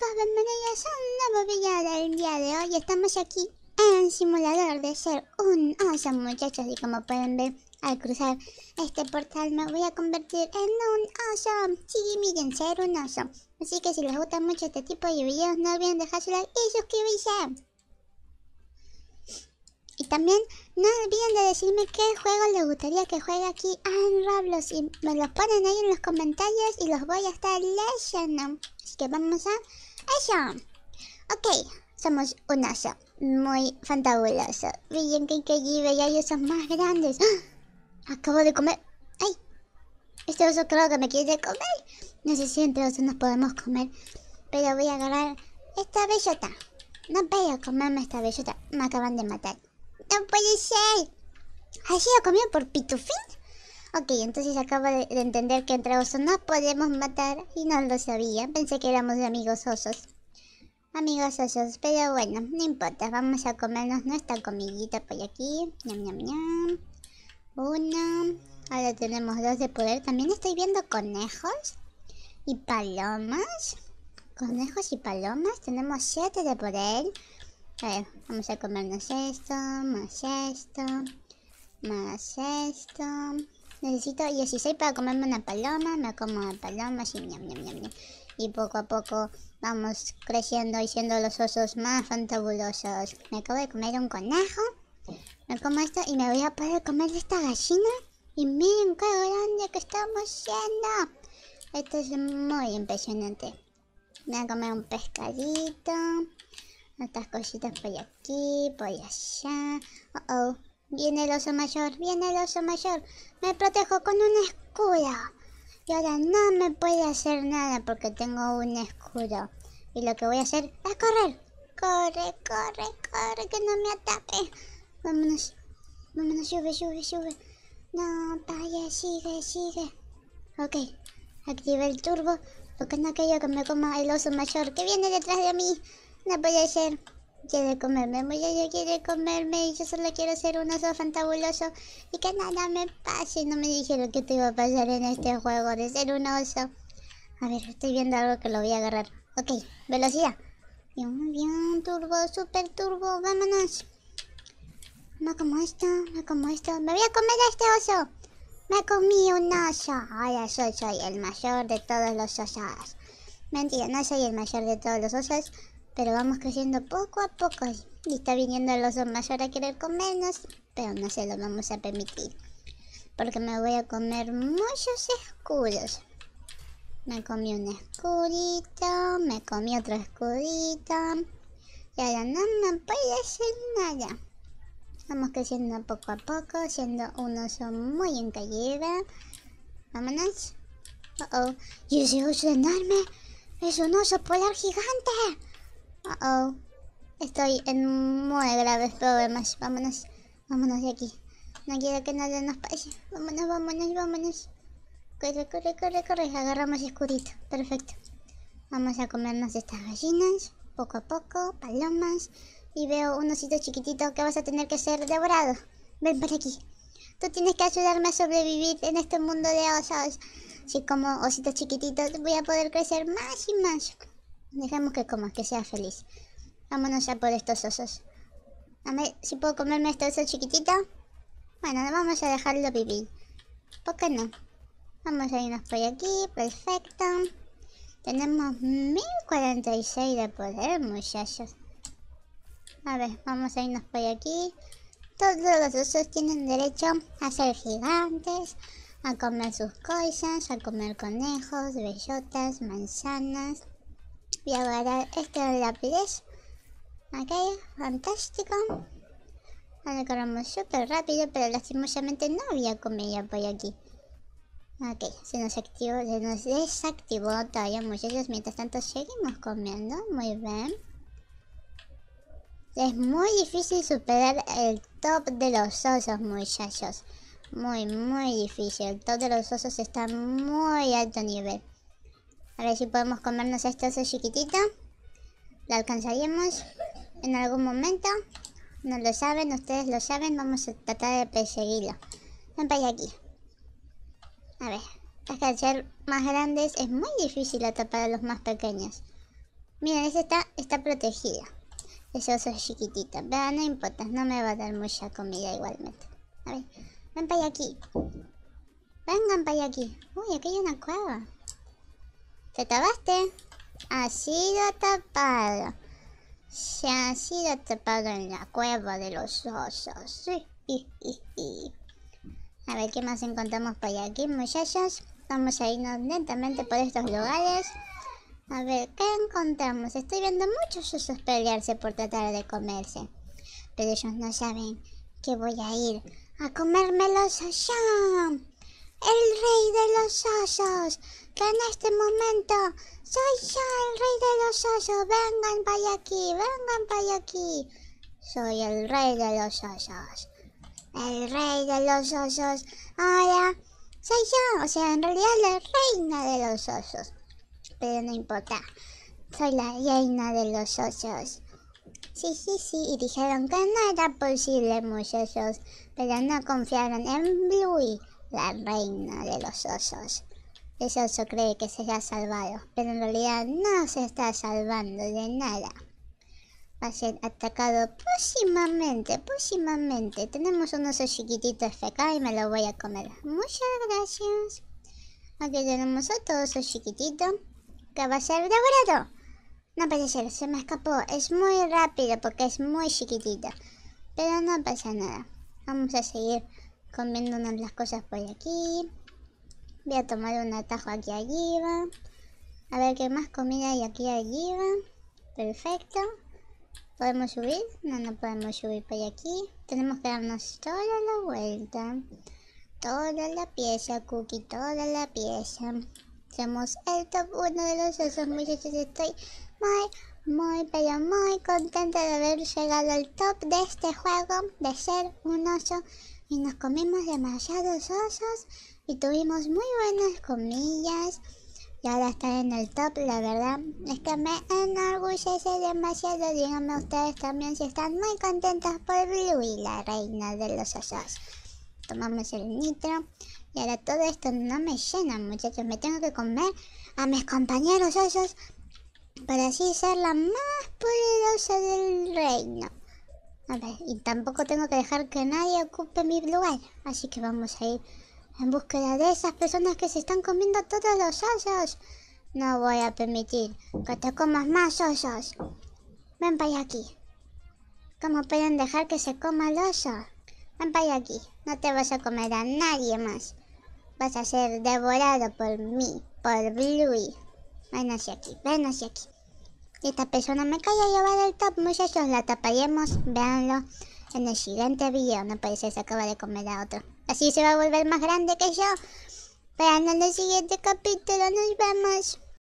chicos, bienvenidos a un nuevo video del día de hoy Estamos aquí en simulador de ser un oso muchachos Y como pueden ver, al cruzar este portal me voy a convertir en un oso Sí, miren, ser un oso Así que si les gusta mucho este tipo de videos no olviden dejar su like y suscribirse también no olviden de decirme qué juego les gustaría que juegue aquí en Roblox. Y me los ponen ahí en los comentarios y los voy a estar leyendo. Así que vamos a eso. Ok, somos un oso. Muy fantabuloso. Bien que increíble, ya hay osos más grandes. Acabo de comer. ¡Ay! Este oso creo que me quiere comer. No sé si entre osos nos podemos comer. Pero voy a agarrar esta bellota. No veo a comerme esta bellota. Me acaban de matar no puede ser. ¿Ha sido comido por pitufín? Ok, entonces acabo de, entender que entre osos no podemos matar y no lo sabía. Pensé que éramos amigos osos. Amigos osos, pero bueno, no importa. Vamos a comernos nuestra comidita por aquí. Uno. Una. Ahora tenemos dos de poder. También estoy viendo conejos y palomas. Conejos y palomas. Tenemos siete de poder. A ver, vamos a comernos esto, más esto, más esto. Necesito 16 para comerme una paloma, me como una paloma, y ñam, ñam, ñam, Y poco a poco vamos creciendo y siendo los osos más fantabulosos. Me acabo de comer un conejo, me como esto y me voy a poder comer esta gallina. Y miren qué grande que estamos siendo. Esto es muy impresionante. Voy a comer un pescadito. Estas cositas por aquí, por allá. Oh, oh. Viene el oso mayor, viene el oso mayor. Me protejo con un escudo. Y ahora no me puede hacer nada porque tengo un escudo. Y lo que voy a hacer es correr. Corre, corre, corre, que no me ataque. Vámonos. Vámonos, sube, sube, sube. No, vaya, sigue, sigue. Ok, Active el turbo porque no quiero que me coma el oso mayor que viene detrás de mí. No puede ser. Quiere comerme, muchacho, quiere comerme. Y Yo solo quiero ser un oso fantabuloso. Y que nada me pase. No me dijeron que te iba a pasar en este juego de ser un oso. A ver, estoy viendo algo que lo voy a agarrar. Ok, velocidad. Bien, bien, turbo, super turbo. Vámonos. No como esto, no como esto. Me voy a comer a este oso. Me comí un oso. Ahora soy el mayor de todos los osos. Mentira, no soy el mayor de todos los osos pero vamos creciendo poco a poco y está viniendo el oso mayor a querer comernos, pero no se lo vamos a permitir, porque me voy a comer muchos escudos. Me comí un escudito, me comí otro escudito, y ahora no me puede hacer nada. Vamos creciendo poco a poco, siendo un oso muy encallado. Vámonos. Uh oh, y ese oso enorme es un oso polar gigante. Uh oh. Estoy en muy graves problemas. Vámonos. Vámonos de aquí. No quiero que nadie nos pase. Vámonos, vámonos, vámonos. Corre, corre, corre, corre. Agarramos escurito. Perfecto. Vamos a comernos estas gallinas. Poco a poco. Palomas. Y veo un osito chiquitito que vas a tener que ser devorado. Ven por aquí. Tú tienes que ayudarme a sobrevivir en este mundo de osos. Si como ositos chiquititos voy a poder crecer más y más. Dejemos que coma, que sea feliz. Vámonos ya por estos osos. A ver si puedo comerme este oso chiquitito. Bueno, vamos a dejarlo vivir. ¿Por qué no? Vamos a irnos por aquí, perfecto. Tenemos 1046 de poder, muchachos. A ver, vamos a irnos por aquí. Todos los osos tienen derecho a ser gigantes, a comer sus cosas, a comer conejos, bellotas, manzanas, Voy a guardar este en Ok, fantástico. Ahora corremos súper rápido, pero lastimosamente no había comida por aquí. Ok, se nos activó, se nos desactivó todavía muchachos. Mientras tanto seguimos comiendo, muy bien. Es muy difícil superar el top de los osos, muchachos. Muy, muy difícil. El top de los osos está muy alto nivel. A ver si podemos comernos este oso chiquitito. ¿Lo alcanzaríamos en algún momento? No lo saben, ustedes lo saben. Vamos a tratar de perseguirlo. Ven para allá aquí. A ver, Las que al ser más grandes es muy difícil atrapar a los más pequeños. Miren, ese está, está protegido. Ese oso chiquitito. Pero no importa, no me va a dar mucha comida igualmente. A ver, ven para allá aquí. Vengan para allá aquí. Uy, aquí hay una cueva. ¿Te tapaste? Ha sido tapado. Se ha sido tapado en la cueva de los osos. A ver qué más encontramos por aquí, muchachos. Vamos a irnos lentamente por estos lugares. A ver, ¿qué encontramos? Estoy viendo muchos osos pelearse por tratar de comerse. Pero ellos no saben que voy a ir a comérmelos allá. ¡El rey de los osos! en este momento soy yo el rey de los osos. Vengan para aquí, vengan para aquí. Soy el rey de los osos. El rey de los osos. Ahora soy yo, o sea, en realidad la reina de los osos. Pero no importa. Soy la reina de los osos. Sí, sí, sí, y dijeron que no era posible, muchachos, pero no confiaron en Bluey, la reina de los osos. Eso oso cree que se ha salvado, pero en realidad no se está salvando de nada. Va a ser atacado próximamente, próximamente. Tenemos un oso chiquitito FK y me lo voy a comer. Muchas gracias. Aquí tenemos otro oso chiquitito que va a ser devorado. No puede ser, se me escapó. Es muy rápido porque es muy chiquitito. Pero no pasa nada. Vamos a seguir comiéndonos las cosas por aquí. Voy a tomar un atajo aquí arriba. A ver qué más comida hay aquí allí va Perfecto. ¿Podemos subir? No, no podemos subir por aquí. Tenemos que darnos toda la vuelta. Toda la pieza, Cookie, toda la pieza. Somos el top uno de los osos, muchachos. Estoy muy, muy, pero muy contenta de haber llegado al top de este juego, de ser un oso. Y nos comimos demasiados osos y tuvimos muy buenas comillas. Y ahora está en el top, la verdad es que me enorgullece demasiado. Díganme ustedes también si están muy contentas por y la reina de los osos. Tomamos el nitro y ahora todo esto no me llena, muchachos. Me tengo que comer a mis compañeros osos para así ser la más poderosa del reino. A ver, y tampoco tengo que dejar que nadie ocupe mi lugar, así que vamos a ir en búsqueda de esas personas que se están comiendo todos los osos. No voy a permitir que te comas más osos. Ven para aquí. ¿Cómo pueden dejar que se coma el oso? Ven para aquí. No te vas a comer a nadie más. Vas a ser devorado por mí, por Bluey. Ven hacia aquí, ven hacia aquí. Y esta persona me cae a llevar el top, muchachos. La taparemos, Veanlo en el siguiente video. No parece que se acaba de comer a otro. Así se va a volver más grande que yo. Pero en el siguiente capítulo nos vemos.